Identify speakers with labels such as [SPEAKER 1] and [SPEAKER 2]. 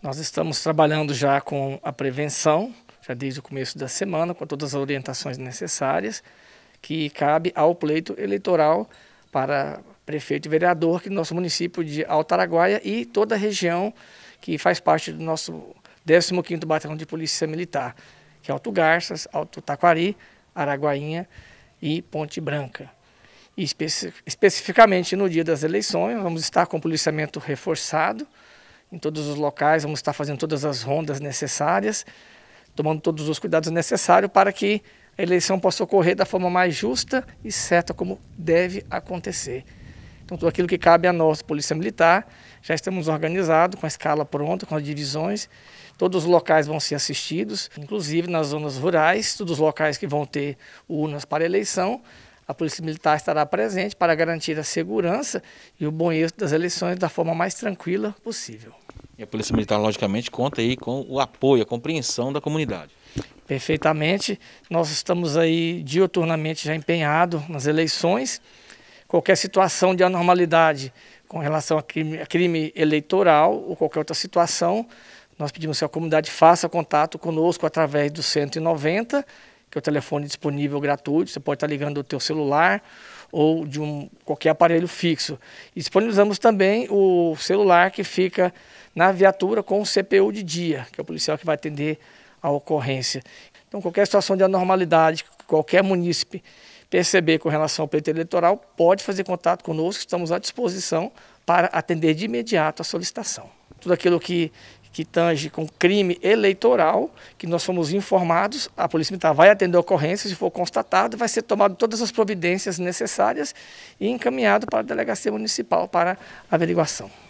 [SPEAKER 1] Nós estamos trabalhando já com a prevenção, já desde o começo da semana, com todas as orientações necessárias, que cabe ao pleito eleitoral para prefeito e vereador aqui no nosso município de Altaraguaia e toda a região que faz parte do nosso 15º Batalhão de Polícia Militar, que é Alto Garças, Alto Taquari, Araguainha e Ponte Branca. E especificamente no dia das eleições, vamos estar com policiamento reforçado, em todos os locais, vamos estar fazendo todas as rondas necessárias, tomando todos os cuidados necessários para que a eleição possa ocorrer da forma mais justa e certa como deve acontecer. Então, tudo aquilo que cabe a nós, Polícia Militar, já estamos organizados, com a escala pronta, com as divisões. Todos os locais vão ser assistidos, inclusive nas zonas rurais, todos os locais que vão ter urnas para eleição, a Polícia Militar estará presente para garantir a segurança e o bom êxito das eleições da forma mais tranquila possível. E a Polícia Militar, logicamente, conta aí com o apoio, a compreensão da comunidade. Perfeitamente. Nós estamos aí dioturnamente já empenhados nas eleições. Qualquer situação de anormalidade com relação a crime, a crime eleitoral ou qualquer outra situação, nós pedimos que a comunidade faça contato conosco através do 190 que é o telefone disponível gratuito, você pode estar ligando do teu celular ou de um, qualquer aparelho fixo. E disponibilizamos também o celular que fica na viatura com o CPU de dia, que é o policial que vai atender a ocorrência. Então, qualquer situação de anormalidade que qualquer munícipe perceber com relação ao pleito eleitoral, pode fazer contato conosco, estamos à disposição para atender de imediato a solicitação tudo aquilo que, que tange com crime eleitoral, que nós fomos informados, a Polícia Militar vai atender a ocorrência, se for constatado, vai ser tomado todas as providências necessárias e encaminhado para a Delegacia Municipal para averiguação.